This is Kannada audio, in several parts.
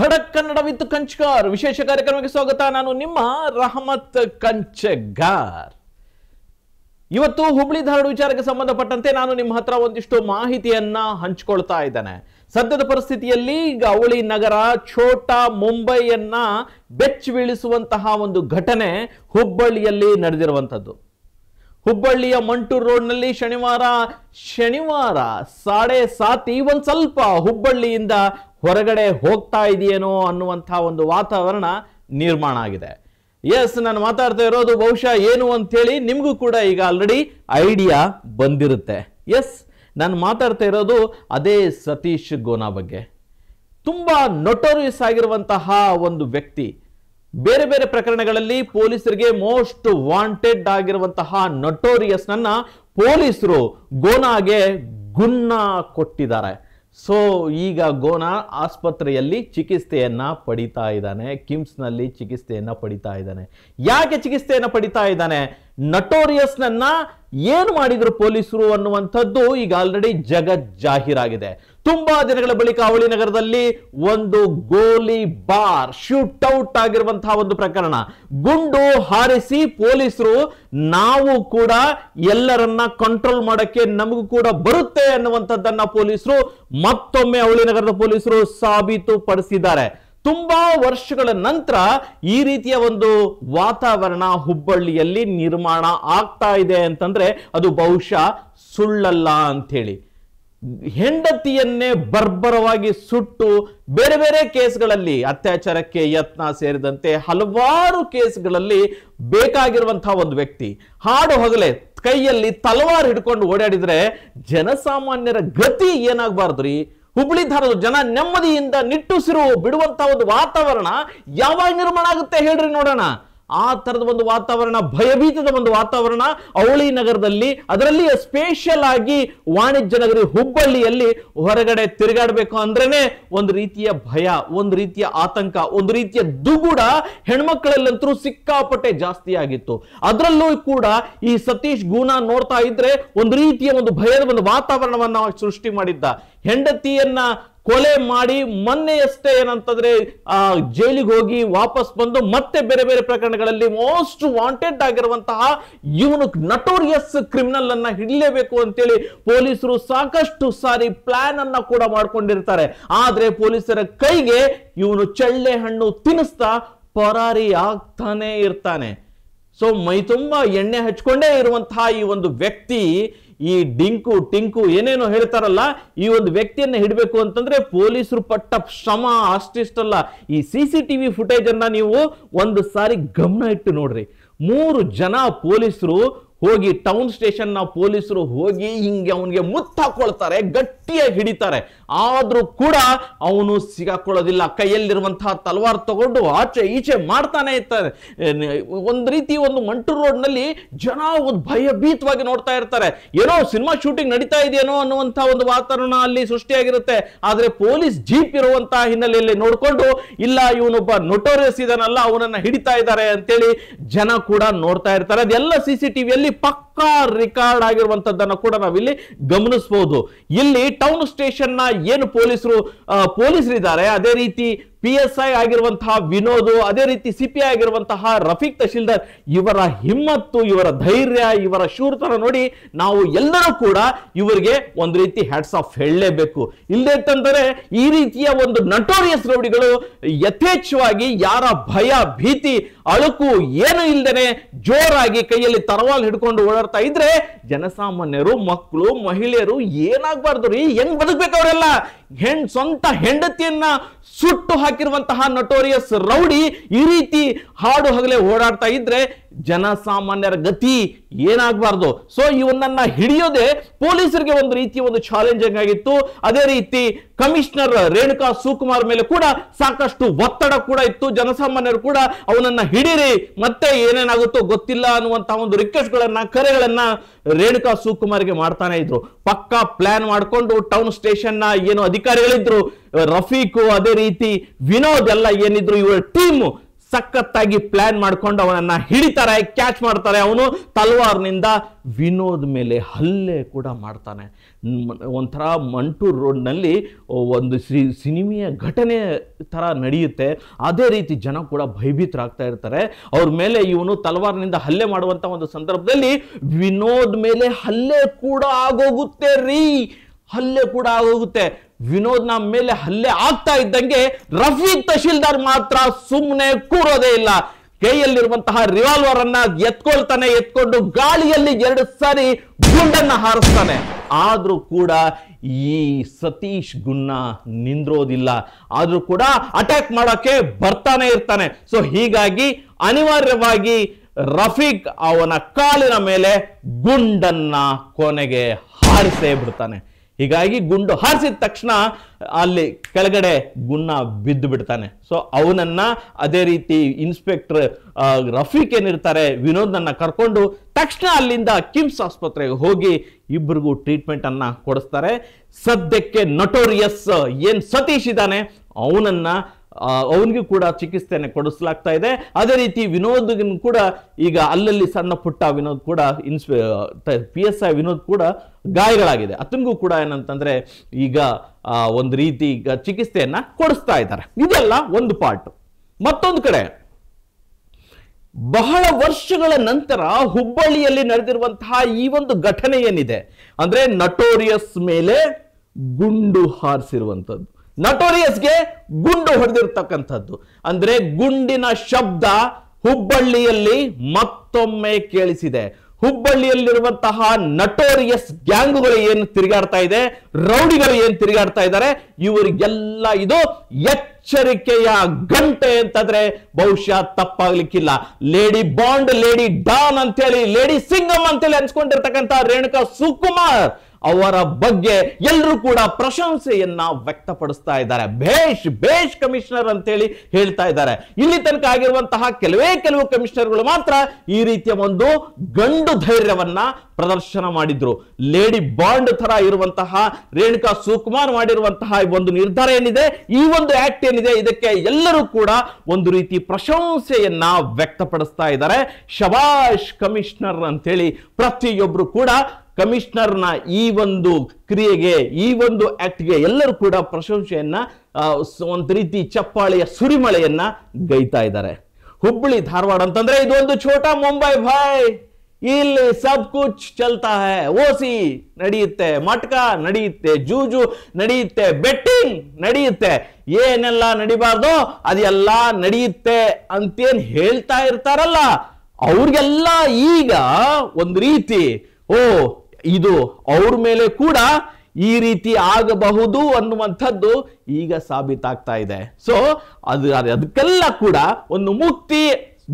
ಖಡಕ್ ವಿತ್ ಕಂಚ್ಗಾರ್ ವಿಶೇಷ ಕಾರ್ಯಕ್ರಮಕ್ಕೆ ಸ್ವಾಗತ ನಾನು ನಿಮ್ಮ ರಹಮತ್ ಕಂಚಗಾರ್ ಇವತ್ತು ಹುಬ್ಳಿ ಧಾರವಾಡ ವಿಚಾರಕ್ಕೆ ಸಂಬಂಧಪಟ್ಟಂತೆ ನಾನು ನಿಮ್ಮ ಹತ್ರ ಒಂದಿಷ್ಟು ಮಾಹಿತಿಯನ್ನ ಹಂಚಿಕೊಳ್ತಾ ಇದ್ದೇನೆ ಸದ್ಯದ ಪರಿಸ್ಥಿತಿಯಲ್ಲಿ ಈಗ ಅವಳಿ ನಗರ ಛೋಟಾ ಮುಂಬೈಯನ್ನ ಬೀಳಿಸುವಂತಹ ಒಂದು ಘಟನೆ ಹುಬ್ಬಳ್ಳಿಯಲ್ಲಿ ನಡೆದಿರುವಂಥದ್ದು ಹುಬ್ಬಳ್ಳಿಯ ಮಂಟೂರು ರೋಡ್ನಲ್ಲಿ ಶನಿವಾರ ಶನಿವಾರ ಸಾಡೆ ಸಾತಿ ಒಂದು ಸ್ವಲ್ಪ ಹುಬ್ಬಳ್ಳಿಯಿಂದ ಹೊರಗಡೆ ಹೋಗ್ತಾ ಇದೆಯೇನೋ ಅನ್ನುವಂಥ ಒಂದು ವಾತಾವರಣ ನಿರ್ಮಾಣ ಆಗಿದೆ ಎಸ್ ನಾನು ಮಾತಾಡ್ತಾ ಇರೋದು ಬಹುಶಃ ಏನು ಅಂತೇಳಿ ನಿಮಗೂ ಕೂಡ ಈಗ ಆಲ್ರೆಡಿ ಐಡಿಯಾ ಬಂದಿರುತ್ತೆ ಎಸ್ ನಾನು ಮಾತಾಡ್ತಾ ಇರೋದು ಅದೇ ಸತೀಶ್ ಗೋನಾ ಬಗ್ಗೆ ತುಂಬ ನೊಟೋರಿಯಸ್ ಆಗಿರುವಂತಹ ಒಂದು ವ್ಯಕ್ತಿ ಬೇರೆ ಬೇರೆ ಪ್ರಕರಣಗಳಲ್ಲಿ ಪೊಲೀಸರಿಗೆ ಮೋಸ್ಟ್ ವಾಂಟೆಡ್ ಆಗಿರುವಂತಹ ನೊಟೋರಿಯಸ್ನನ್ನ ಪೊಲೀಸರು ಗೋನಾಗೆ ಗುನ್ನ ಕೊಟ್ಟಿದ್ದಾರೆ ಸೊ ಈಗ ಗೋನಾ ಆಸ್ಪತ್ರೆಯಲ್ಲಿ ಚಿಕಿತ್ಸೆಯನ್ನು ಪಡಿತಾ ಇದ್ದಾನೆ ಕಿಮ್ಸ್ನಲ್ಲಿ ಚಿಕಿತ್ಸೆಯನ್ನು ಪಡಿತಾ ಇದ್ದಾನೆ ಯಾಕೆ ಚಿಕಿತ್ಸೆಯನ್ನು ಪಡಿತಾ ಇದ್ದಾನೆ ನಟೋರಿಯಸ್ನನ್ನ ಏನು ಮಾಡಿದ್ರು ಪೊಲೀಸರು ಅನ್ನುವಂಥದ್ದು ಈಗ ಆಲ್ರೆಡಿ ಜಗತ್ ಜಾಹೀರಾಗಿದೆ ತುಂಬಾ ದಿನಗಳ ಬಳಿಕ ಅವಳಿ ನಗರದಲ್ಲಿ ಒಂದು ಗೋಲಿ ಬಾರ್ ಶೂಟ್ ಔಟ್ ಆಗಿರುವಂತಹ ಒಂದು ಪ್ರಕರಣ ಗುಂಡು ಹಾರಿಸಿ ಪೊಲೀಸರು ನಾವು ಕೂಡ ಎಲ್ಲರನ್ನ ಕಂಟ್ರೋಲ್ ಮಾಡಕ್ಕೆ ನಮಗೂ ಕೂಡ ಬರುತ್ತೆ ಅನ್ನುವಂಥದ್ದನ್ನ ಪೊಲೀಸರು ಮತ್ತೊಮ್ಮೆ ಅವಳಿ ನಗರದ ಪೊಲೀಸರು ಸಾಬೀತುಪಡಿಸಿದ್ದಾರೆ ತುಂಬಾ ವರ್ಷಗಳ ನಂತರ ಈ ರೀತಿಯ ಒಂದು ವಾತಾವರಣ ಹುಬ್ಬಳ್ಳಿಯಲ್ಲಿ ನಿರ್ಮಾಣ ಆಗ್ತಾ ಇದೆ ಅಂತಂದ್ರೆ ಅದು ಬಹುಶಃ ಸುಳ್ಳಲ್ಲ ಅಂಥೇಳಿ ಹೆಂಡತಿಯನ್ನೇ ಬರ್ಬರವಾಗಿ ಸುಟ್ಟು ಬೇರೆ ಬೇರೆ ಕೇಸ್ಗಳಲ್ಲಿ ಅತ್ಯಾಚಾರಕ್ಕೆ ಯತ್ನ ಸೇರಿದಂತೆ ಹಲವಾರು ಕೇಸ್ಗಳಲ್ಲಿ ಬೇಕಾಗಿರುವಂತಹ ಒಂದು ವ್ಯಕ್ತಿ ಹಾಡು ಹೊಗಲೆ ಕೈಯಲ್ಲಿ ತಲವಾರು ಹಿಡ್ಕೊಂಡು ಓಡಾಡಿದ್ರೆ ಜನಸಾಮಾನ್ಯರ ಗತಿ ಏನಾಗಬಾರ್ದು ರೀ ಹುಬ್ಬಳ್ಳಿ ಧಾರದ ಜನ ನೆಮ್ಮದಿಯಿಂದ ನಿಟ್ಟುಸಿರು ಬಿಡುವಂತಹ ಒಂದು ವಾತಾವರಣ ಯಾವಾಗ ನಿರ್ಮಾಣ ಆಗುತ್ತೆ ಹೇಳ್ರಿ ನೋಡೋಣ ಆ ತರದ ಒಂದು ವಾತಾವರಣ ಭಯಭೀತದ ಒಂದು ವಾತಾವರಣ ಅವಳಿ ನಗರದಲ್ಲಿ ಅದರಲ್ಲಿ ಸ್ಪೆಷಲ್ ಆಗಿ ವಾಣಿಜ್ಯ ನಗರಿ ಹುಬ್ಬಳ್ಳಿಯಲ್ಲಿ ಹೊರಗಡೆ ತಿರುಗಾಡಬೇಕು ಅಂದ್ರೇನೆ ಒಂದು ರೀತಿಯ ಭಯ ಒಂದು ರೀತಿಯ ಆತಂಕ ಒಂದು ರೀತಿಯ ದುಗುಡ ಹೆಣ್ಮಕ್ಳಲ್ಲಂತರೂ ಸಿಕ್ಕಾಪಟ್ಟೆ ಜಾಸ್ತಿ ಆಗಿತ್ತು ಅದರಲ್ಲೂ ಕೂಡ ಈ ಸತೀಶ್ ಗೂನಾ ನೋಡ್ತಾ ಇದ್ರೆ ಒಂದು ರೀತಿಯ ಒಂದು ಭಯದ ಒಂದು ವಾತಾವರಣವನ್ನ ಸೃಷ್ಟಿ ಮಾಡಿದ್ದ ಹೆಂಡತಿಯನ್ನ ಕೊಲೆ ಮಾಡಿ ಮೊನ್ನೆಯಷ್ಟೇ ಏನಂತಂದ್ರೆ ಆ ಜೈಲಿಗೆ ಹೋಗಿ ವಾಪಸ್ ಬಂದು ಮತ್ತೆ ಬೇರೆ ಬೇರೆ ಪ್ರಕರಣಗಳಲ್ಲಿ ಮೋಸ್ಟ್ ವಾಂಟೆಡ್ ಆಗಿರುವಂತಹ ಇವನು ನಟೋರಿಯಸ್ ಕ್ರಿಮಿನಲ್ ಅನ್ನ ಹಿಡಲೇಬೇಕು ಅಂತೇಳಿ ಪೊಲೀಸರು ಸಾಕಷ್ಟು ಸಾರಿ ಪ್ಲಾನ್ ಅನ್ನ ಕೂಡ ಮಾಡ್ಕೊಂಡಿರ್ತಾರೆ ಆದ್ರೆ ಪೊಲೀಸರ ಕೈಗೆ ಇವನು ಚಳ್ಳೆ ಹಣ್ಣು ತಿನ್ನಿಸ್ತಾ ಪರಾರಿ ಆಗ್ತಾನೆ ಇರ್ತಾನೆ ಸೊ ಮೈ ತುಂಬಾ ಎಣ್ಣೆ ಹಚ್ಕೊಂಡೇ ಇರುವಂತಹ ಈ ಒಂದು ವ್ಯಕ್ತಿ ಈ ಡಿಂಕು ಟಿಂಕು ಏನೇನೋ ಹೇಳ್ತಾರಲ್ಲ ಈ ಒಂದು ವ್ಯಕ್ತಿಯನ್ನ ಹಿಡಬೇಕು ಅಂತಂದ್ರೆ ಪೊಲೀಸರು ಪಟ್ಟ ಶ್ರಮ ಅಷ್ಟಿಷ್ಟಲ್ಲ ಈ ಸಿ ಸಿ ಟಿವಿ ಫುಟೇಜ್ ಅನ್ನ ನೀವು ಒಂದು ಸಾರಿ ಗಮನ ಇಟ್ಟು ನೋಡ್ರಿ ಮೂರು ಜನ ಪೊಲೀಸರು ಹೋಗಿ ಟೌನ್ ಸ್ಟೇಷನ್ ನ ಪೊಲೀಸರು ಹೋಗಿ ಹಿಂಗೆ ಅವನಿಗೆ ಮುತ್ತಾಕೊಳ್ತಾರೆ ಗಟ್ಟಿಯಾಗಿ ಹಿಡಿತಾರೆ ಆದ್ರೂ ಕೂಡ ಅವನು ಸಿಗಾಕೊಳ್ಳೋದಿಲ್ಲ ಕೈಯಲ್ಲಿರುವಂತಹ ತಲವಾರ್ ತಗೊಂಡು ಆಚೆ ಈಚೆ ಮಾಡ್ತಾನೆ ಇರ್ತಾರೆ ಒಂದ್ ರೀತಿ ಒಂದು ಮಂಟು ರೋಡ್ ನಲ್ಲಿ ಜನ ಒಂದು ಭಯಭೀತವಾಗಿ ನೋಡ್ತಾ ಇರ್ತಾರೆ ಏನೋ ಸಿನಿಮಾ ಶೂಟಿಂಗ್ ನಡೀತಾ ಇದೆಯೇನೋ ಅನ್ನುವಂತಹ ಒಂದು ವಾತಾವರಣ ಅಲ್ಲಿ ಸೃಷ್ಟಿಯಾಗಿರುತ್ತೆ ಆದ್ರೆ ಪೊಲೀಸ್ ಜೀಪ್ ಇರುವಂತಹ ಹಿನ್ನೆಲೆಯಲ್ಲಿ ನೋಡಿಕೊಂಡು ಇಲ್ಲ ಇವನೊಬ್ಬ ನೊಟೋರಿಯಸ್ ಇದನ್ನಲ್ಲ ಅವನನ್ನ ಹಿಡಿತಾ ಇದ್ದಾರೆ ಅಂತೇಳಿ ಜನ ಕೂಡ ನೋಡ್ತಾ ಇರ್ತಾರೆ ಅದೆಲ್ಲ ಸಿ ಸಿ ಟಿವಿಯಲ್ಲಿ ಪಕ್ಕಾ ರೆಕಾರ್ಡ್ ಆಗಿರುವಂತದ್ದನ್ನು ಕೂಡ ನಾವಿಲ್ಲಿ ಗಮನಿಸಬಹುದು ಇಲ್ಲಿ ಟೌನ್ ಸ್ಟೇಷನ್ ನ ಏನು ಪೊಲೀಸರು ಪೊಲೀಸರಿದ್ದಾರೆ ಅದೇ ರೀತಿ ಪಿ ಎಸ್ ಐ ಆಗಿರುವಂತಹ ವಿನೋದ್ ಅದೇ ರೀತಿ ಸಿಪಿಐ ಆಗಿರುವಂತಹ ರಫೀಕ್ ತಹಶೀಲ್ದಾರ್ ಇವರ ಹಿಮ್ಮತ್ತು ಇವರ ಧೈರ್ಯ ಇವರ ಶೂರತನ ನೋಡಿ ನಾವು ಎಲ್ಲರೂ ಕೂಡ ಇವರಿಗೆ ಒಂದು ರೀತಿ ಹ್ಯಾಟ್ಸ್ ಆಫ್ ಹೇಳಲೇಬೇಕು ಇಲ್ಲದೆ ಈ ರೀತಿಯ ಒಂದು ನಟೋರಿಯಸ್ ರೌಡಿಗಳು ಯಥೇಚ್ಛವಾಗಿ ಯಾರ ಭಯ ಭೀತಿ ಅಳುಕು ಏನು ಇಲ್ಲದೆ ಜೋರಾಗಿ ಕೈಯಲ್ಲಿ ತರವಾಲ್ ಹಿಡ್ಕೊಂಡು ಓಡಾಡ್ತಾ ಇದ್ರೆ ಜನಸಾಮಾನ್ಯರು ಮಕ್ಕಳು ಮಹಿಳೆಯರು ಏನಾಗಬಾರ್ದು ರೀ ಹೆಂಗ್ ಬದುಕಬೇಕವರೆಲ್ಲ ಹೆಣ್ ಸ್ವಂತ ಹೆಂಡತಿಯನ್ನ ಸುಟ್ಟು ಹಾಕಿ ಹಾಕಿರುವಂತಹ ನಟೋರಿಯಸ್ ರೌಡಿ ಈ ರೀತಿ ಹಾಡು ಹಗಲೇ ಓಡಾಡ್ತಾ ಇದ್ರೆ ಜನಸಾಮಾನ್ಯರ ಗತಿ ಏನಾಗಬಾರ್ದು ಸೊ ಇವನನ್ನ ಹಿಡಿಯೋದೇ ಪೊಲೀಸರಿಗೆ ಒಂದು ರೀತಿಯ ಒಂದು ಚಾಲೆಂಜಿಂಗ್ ಆಗಿತ್ತು ಅದೇ ರೀತಿ ಕಮಿಷನರ್ ರೇಣುಕಾ ಸುಕುಮಾರ್ ಮೇಲೆ ಕೂಡ ಸಾಕಷ್ಟು ಒತ್ತಡ ಕೂಡ ಇತ್ತು ಜನಸಾಮಾನ್ಯರು ಕೂಡ ಅವನನ್ನ ಹಿಡೀರಿ ಮತ್ತೆ ಏನೇನಾಗುತ್ತೋ ಗೊತ್ತಿಲ್ಲ ಅನ್ನುವಂತಹ ಒಂದು ರಿಕ್ವೆಸ್ಟ್ ಗಳನ್ನ ಕರೆಗಳನ್ನ ರೇಣುಕಾ ಸುಕುಮಾರ್ಗೆ ಮಾಡ್ತಾನೆ ಇದ್ರು ಪಕ್ಕಾ ಪ್ಲಾನ್ ಮಾಡಿಕೊಂಡು ಟೌನ್ ಸ್ಟೇಷನ್ ನ ಏನು ಅಧಿಕಾರಿಗಳಿದ್ರು ರಫೀಕು ಅದೇ ರೀತಿ ವಿನೋದ್ ಎಲ್ಲ ಏನಿದ್ರು ಇವರ ಟೀಮ್ ಸಖತ್ತಾಗಿ ಪ್ಲಾನ್ ಮಾಡ್ಕೊಂಡು ಅವನನ್ನ ಹಿಡಿತಾರೆ ಕ್ಯಾಚ್ ಮಾಡ್ತಾರೆ ಅವನು ತಲ್ವಾರ್ನಿಂದ ವಿನೋದ್ ಮೇಲೆ ಹಲ್ಲೆ ಕೂಡ ಮಾಡ್ತಾನೆ ಒಂಥರ ಮಂಟು ರೋಡ್ನಲ್ಲಿ ಒಂದು ಸಿನಿಮೆಯ ಘಟನೆ ಥರ ನಡೆಯುತ್ತೆ ಅದೇ ರೀತಿ ಜನ ಕೂಡ ಭಯಭೀತರಾಗ್ತಾ ಇರ್ತಾರೆ ಅವ್ರ ಮೇಲೆ ಇವನು ತಲ್ವಾರ್ನಿಂದ ಹಲ್ಲೆ ಮಾಡುವಂಥ ಒಂದು ಸಂದರ್ಭದಲ್ಲಿ ವಿನೋದ್ ಮೇಲೆ ಹಲ್ಲೆ ಕೂಡ ಆಗೋಗುತ್ತೆ ರೀ ಹಲ್ಲೆ ಕೂಡ ಆಗೋಗುತ್ತೆ ವಿನೋದ್ನ ಮೇಲೆ ಹಲ್ಲೆ ಆಗ್ತಾ ಇದ್ದಂಗೆ ರಫೀಕ್ ತಹಶೀಲ್ದಾರ್ ಮಾತ್ರ ಸುಮ್ಮನೆ ಕೂರೋದೇ ಇಲ್ಲ ಕೈಯಲ್ಲಿರುವಂತಹ ರಿವಾಲ್ವರ್ ಅನ್ನ ಎತ್ಕೊಳ್ತಾನೆ ಎತ್ಕೊಂಡು ಗಾಳಿಯಲ್ಲಿ ಎರಡು ಸಾರಿ ಗುಂಡನ್ನ ಹಾರಿಸ್ತಾನೆ ಆದ್ರೂ ಕೂಡ ಈ ಸತೀಶ್ ಗುನ್ನ ನಿಂದ್ರೋದಿಲ್ಲ ಆದ್ರೂ ಕೂಡ ಅಟ್ಯಾಕ್ ಮಾಡೋಕೆ ಬರ್ತಾನೆ ಇರ್ತಾನೆ ಸೊ ಹೀಗಾಗಿ ಅನಿವಾರ್ಯವಾಗಿ ರಫೀಕ್ ಅವನ ಕಾಲಿನ ಮೇಲೆ ಗುಂಡನ್ನ ಕೊನೆಗೆ ಹಾರಿಸೇ ಬಿಡ್ತಾನೆ ಹೀಗಾಗಿ ಗುಂಡು ಹಾರಿಸಿದ ತಕ್ಷಣ ಅಲ್ಲಿ ಕೆಳಗಡೆ ಗುಣ್ಣ ಬಿದ್ದು ಬಿಡ್ತಾನೆ ಸೊ ಅವನನ್ನ ಅದೇ ರೀತಿ ಇನ್ಸ್ಪೆಕ್ಟರ್ ರಫೀಕ್ ಏನಿರ್ತಾರೆ ನನ್ನ ಕರ್ಕೊಂಡು ತಕ್ಷಣ ಅಲ್ಲಿಂದ ಕಿಮ್ಸ್ ಆಸ್ಪತ್ರೆಗೆ ಹೋಗಿ ಇಬ್ಬರಿಗೂ ಟ್ರೀಟ್ಮೆಂಟ್ ಅನ್ನ ಕೊಡಿಸ್ತಾರೆ ಸದ್ಯಕ್ಕೆ ನಟೋರಿಯಸ್ ಏನ್ ಸತೀಶ್ ಇದ್ದಾನೆ ಅವನನ್ನ ಅವನಿಗೂ ಕೂಡ ಚಿಕಿತ್ಸೆಯನ್ನು ಕೊಡಿಸಲಾಗ್ತಾ ಇದೆ ಅದೇ ರೀತಿ ವಿನೋದ್ಗೂ ಕೂಡ ಈಗ ಅಲ್ಲಲ್ಲಿ ಸಣ್ಣ ಪುಟ್ಟ ವಿನೋದ್ ಕೂಡ ಇನ್ಸ್ಪೆ ಪಿ ಎಸ್ ಐ ವಿನೋದ್ ಕೂಡ ಗಾಯಗಳಾಗಿದೆ ಅತನಿಗೂ ಕೂಡ ಏನಂತಂದ್ರೆ ಈಗ ಒಂದು ರೀತಿ ಈಗ ಚಿಕಿತ್ಸೆಯನ್ನ ಕೊಡಿಸ್ತಾ ಇದ್ದಾರೆ ಇದೆಲ್ಲ ಒಂದು ಪಾರ್ಟ್ ಮತ್ತೊಂದು ಕಡೆ ಬಹಳ ವರ್ಷಗಳ ನಂತರ ಹುಬ್ಬಳ್ಳಿಯಲ್ಲಿ ನಡೆದಿರುವಂತಹ ಈ ಒಂದು ಘಟನೆ ಏನಿದೆ ಅಂದ್ರೆ ನಟೋರಿಯಸ್ ಮೇಲೆ ಗುಂಡು ಹಾರಿಸಿರುವಂಥದ್ದು ನಟೋರಿಯಸ್ಗೆ ಗುಂಡು ಹೊಡೆದಿರ್ತಕ್ಕಂಥದ್ದು ಅಂದ್ರೆ ಗುಂಡಿನ ಶಬ್ದ ಹುಬ್ಬಳ್ಳಿಯಲ್ಲಿ ಮತ್ತೊಮ್ಮೆ ಕೇಳಿಸಿದೆ ಹುಬ್ಬಳ್ಳಿಯಲ್ಲಿರುವಂತಹ ನಟೋರಿಯಸ್ ಗ್ಯಾಂಗ್ಗಳು ಏನು ತಿರುಗಾಡ್ತಾ ಇದೆ ರೌಡಿಗಳು ಏನು ತಿರುಗಾಡ್ತಾ ಇದ್ದಾರೆ ಇವರಿಗೆಲ್ಲ ಇದು ಎಚ್ಚರಿಕೆಯ ಗಂಟೆ ಅಂತಂದ್ರೆ ಬಹುಶಃ ತಪ್ಪಾಗ್ಲಿಕ್ಕಿಲ್ಲ ಲೇಡಿ ಬಾಂಡ್ ಲೇಡಿ ಡಾನ್ ಅಂತೇಳಿ ಲೇಡಿ ಸಿಂಗಮ್ ಅಂತೇಳಿ ಅನ್ಸ್ಕೊಂಡಿರ್ತಕ್ಕಂಥ ರೇಣುಕಾ ಸುಕುಮಾರ್ ಅವರ ಬಗ್ಗೆ ಎಲ್ಲರೂ ಕೂಡ ಪ್ರಶಂಸೆಯನ್ನ ವ್ಯಕ್ತಪಡಿಸ್ತಾ ಇದ್ದಾರೆ ಭೇಷ್ ಭೇಷ್ ಕಮಿಷನರ್ ಅಂತೇಳಿ ಹೇಳ್ತಾ ಇದ್ದಾರೆ ಇಲ್ಲಿ ತನಕ ಆಗಿರುವಂತಹ ಕೆಲವೇ ಕೆಲವು ಕಮಿಷನರ್ಗಳು ಮಾತ್ರ ಈ ರೀತಿಯ ಒಂದು ಗಂಡು ಧೈರ್ಯವನ್ನ ಪ್ರದರ್ಶನ ಮಾಡಿದ್ರು ಲೇಡಿ ಬಾಂಡ್ ತರ ಇರುವಂತಹ ರೇಣುಕಾ ಸುಕುಮಾರ್ ಮಾಡಿರುವಂತಹ ಒಂದು ನಿರ್ಧಾರ ಏನಿದೆ ಈ ಒಂದು ಆಕ್ಟ್ ಏನಿದೆ ಇದಕ್ಕೆ ಎಲ್ಲರೂ ಕೂಡ ಒಂದು ರೀತಿ ಪ್ರಶಂಸೆಯನ್ನ ವ್ಯಕ್ತಪಡಿಸ್ತಾ ಇದ್ದಾರೆ ಶಬಾಷ್ ಕಮಿಷನರ್ ಅಂತೇಳಿ ಪ್ರತಿಯೊಬ್ರು ಕೂಡ ಕಮಿಷನರ್ನ ಈ ಒಂದು ಕ್ರಿಯೆಗೆ ಈ ಒಂದು ಆಕ್ಟ್ಗೆ ಎಲ್ಲರೂ ಕೂಡ ಪ್ರಶಂಸೆಯನ್ನ ಒಂದು ರೀತಿ ಚಪ್ಪಾಳೆಯ ಸುರಿಮಳೆಯನ್ನ ಗೈತಾ ಇದ್ದಾರೆ ಹುಬ್ಬಳ್ಳಿ ಧಾರವಾಡ ಅಂತಂದ್ರೆ ಇದೊಂದು ಛೋಟಾ ಮುಂಬೈ ಭಾಯ್ ಇಲ್ಲಿ ಸಬ್ ಕುಚ್ ಚಲ್ತಾ ಹೇ ಓಸಿ ನಡೆಯುತ್ತೆ ಮಟ್ಕ ನಡೆಯುತ್ತೆ ಜೂಜು ನಡೆಯುತ್ತೆ ಬೆಟ್ಟಿಂಗ್ ನಡೆಯುತ್ತೆ ಏನೆಲ್ಲ ನಡಿಬಾರ್ದು ಅದೆಲ್ಲ ನಡೆಯುತ್ತೆ ಅಂತೇನ್ ಹೇಳ್ತಾ ಇರ್ತಾರಲ್ಲ ಅವ್ರಿಗೆಲ್ಲ ಈಗ ಒಂದು ರೀತಿ ಓ ಇದು ಅವ್ರ ಮೇಲೆ ಕೂಡ ಈ ರೀತಿ ಆಗಬಹುದು ಅನ್ನುವಂಥದ್ದು ಈಗ ಸಾಬೀತಾಗ್ತಾ ಇದೆ ಸೊ ಅದು ಅದಕ್ಕೆಲ್ಲ ಕೂಡ ಒಂದು ಮುಕ್ತಿ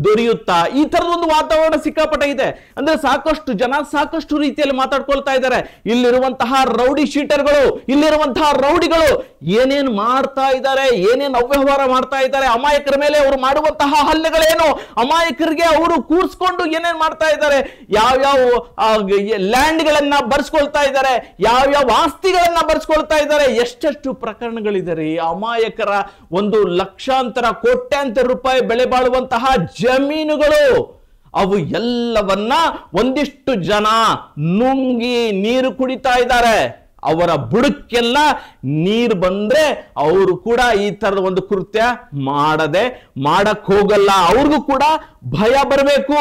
ದೊರೆಯುತ್ತಾ ಈ ಒಂದು ವಾತಾವರಣ ಸಿಕ್ಕಾಪಟ್ಟೆ ಇದೆ ಅಂದ್ರೆ ಸಾಕಷ್ಟು ಜನ ಸಾಕಷ್ಟು ರೀತಿಯಲ್ಲಿ ಮಾತಾಡ್ಕೊಳ್ತಾ ಇದ್ದಾರೆ ಇಲ್ಲಿರುವಂತಹ ರೌಡಿ ಶೀಟರ್ಗಳು ಇಲ್ಲಿರುವಂತಹ ರೌಡಿಗಳು ಏನೇನ್ ಮಾಡ್ತಾ ಇದ್ದಾರೆ ಏನೇನು ಅವ್ಯವಹಾರ ಮಾಡ್ತಾ ಇದ್ದಾರೆ ಅಮಾಯಕರ ಮೇಲೆ ಅವರು ಮಾಡುವಂತಹ ಹಲ್ಲೆಗಳೇನು ಅಮಾಯಕರಿಗೆ ಅವರು ಕೂರ್ಸ್ಕೊಂಡು ಏನೇನ್ ಮಾಡ್ತಾ ಇದ್ದಾರೆ ಯಾವ್ಯಾವ ಲ್ಯಾಂಡ್ ಗಳನ್ನ ಬರ್ಸ್ಕೊಳ್ತಾ ಇದ್ದಾರೆ ಯಾವ್ಯಾವ ಆಸ್ತಿಗಳನ್ನ ಬರ್ಸ್ಕೊಳ್ತಾ ಇದ್ದಾರೆ ಎಷ್ಟೆಷ್ಟು ಪ್ರಕರಣಗಳಿದೆ ರೀ ಅಮಾಯಕರ ಒಂದು ಲಕ್ಷಾಂತರ ಕೋಟ್ಯಾಂತರ ರೂಪಾಯಿ ಬೆಲೆ ಬಾಳುವಂತಹ ಜಮೀನುಗಳು ಅವು ಎಲ್ಲವನ್ನ ಒಂದಿಷ್ಟು ಜನ ನುಂಗಿ ನೀರು ಕುಡಿತಾ ಇದ್ದಾರೆ ಅವರ ಬುಡಕ್ಕೆಲ್ಲ ನೀರು ಬಂದ್ರೆ ಅವರು ಕೂಡ ಈ ತರದ ಒಂದು ಕೃತ್ಯ ಮಾಡದೆ ಮಾಡಕ್ ಹೋಗಲ್ಲ ಅವ್ರಿಗೂ ಕೂಡ ಭಯ ಬರಬೇಕು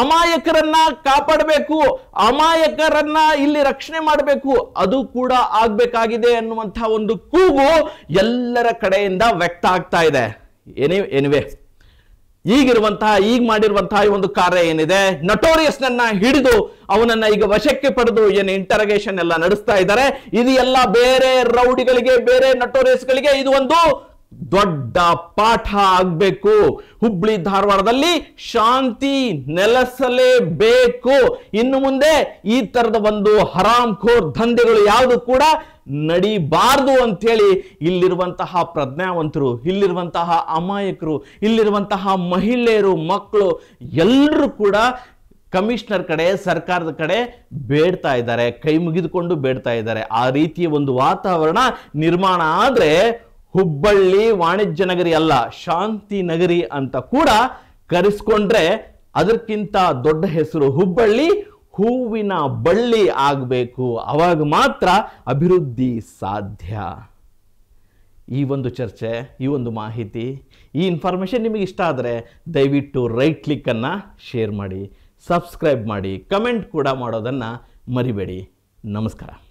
ಅಮಾಯಕರನ್ನ ಕಾಪಾಡಬೇಕು ಅಮಾಯಕರನ್ನ ಇಲ್ಲಿ ರಕ್ಷಣೆ ಮಾಡಬೇಕು ಅದು ಕೂಡ ಆಗ್ಬೇಕಾಗಿದೆ ಅನ್ನುವಂತಹ ಒಂದು ಕೂಗು ಎಲ್ಲರ ಕಡೆಯಿಂದ ವ್ಯಕ್ತ ಆಗ್ತಾ ಇದೆ ಏನೇ ಎನಿವೆ ಈಗಿರುವಂತಹ ಈಗ ಮಾಡಿರುವಂತಹ ಈ ಒಂದು ಕಾರ್ಯ ಏನಿದೆ ನಟೋರಿಯಸ್ನನ್ನ ಹಿಡಿದು ಅವನನ್ನ ಈಗ ವಶಕ್ಕೆ ಪಡೆದು ಏನು ಇಂಟರಗೇಷನ್ ಎಲ್ಲ ನಡೆಸ್ತಾ ಇದ್ದಾರೆ ಇದು ಎಲ್ಲ ಬೇರೆ ರೌಡಿಗಳಿಗೆ ಬೇರೆ ನಟೋರಿಯಸ್ಗಳಿಗೆ ಇದು ಒಂದು ದೊಡ್ಡ ಪಾಠ ಆಗ್ಬೇಕು ಹುಬ್ಳಿ ಧಾರವಾಡದಲ್ಲಿ ಶಾಂತಿ ನೆಲೆಸಲೇಬೇಕು ಇನ್ನು ಮುಂದೆ ಈ ತರದ ಒಂದು ಹರಾಮ್ ಖೋರ್ ದಂಧೆಗಳು ಯಾವುದು ಕೂಡ ನಡಿಬಾರ್ದು ಅಂಥೇಳಿ ಇಲ್ಲಿರುವಂತಹ ಪ್ರಜ್ಞಾವಂತರು ಇಲ್ಲಿರುವಂತಹ ಅಮಾಯಕರು ಇಲ್ಲಿರುವಂತಹ ಮಹಿಳೆಯರು ಮಕ್ಕಳು ಎಲ್ಲರೂ ಕೂಡ ಕಮಿಷನರ್ ಕಡೆ ಸರ್ಕಾರದ ಕಡೆ ಬೇಡ್ತಾ ಇದ್ದಾರೆ ಕೈ ಮುಗಿದುಕೊಂಡು ಬೇಡ್ತಾ ಇದ್ದಾರೆ ಆ ರೀತಿಯ ಒಂದು ವಾತಾವರಣ ನಿರ್ಮಾಣ ಆದರೆ ಹುಬ್ಬಳ್ಳಿ ವಾಣಿಜ್ಯ ನಗರಿ ಅಲ್ಲ ಶಾಂತಿ ನಗರಿ ಅಂತ ಕೂಡ ಕರೆಸ್ಕೊಂಡ್ರೆ ಅದಕ್ಕಿಂತ ದೊಡ್ಡ ಹೆಸರು ಹುಬ್ಬಳ್ಳಿ ಹೂವಿನ ಬಳ್ಳಿ ಆಗಬೇಕು ಆವಾಗ ಮಾತ್ರ ಅಭಿವೃದ್ಧಿ ಸಾಧ್ಯ ಈ ಒಂದು ಚರ್ಚೆ ಈ ಒಂದು ಮಾಹಿತಿ ಈ ಇನ್ಫಾರ್ಮೇಷನ್ ನಿಮಗೆ ಇಷ್ಟ ಆದರೆ ದಯವಿಟ್ಟು ರೈಟ್ ಕ್ಲಿಕ್ಕನ್ನು ಶೇರ್ ಮಾಡಿ ಸಬ್ಸ್ಕ್ರೈಬ್ ಮಾಡಿ ಕಮೆಂಟ್ ಕೂಡ ಮಾಡೋದನ್ನು ಮರಿಬೇಡಿ ನಮಸ್ಕಾರ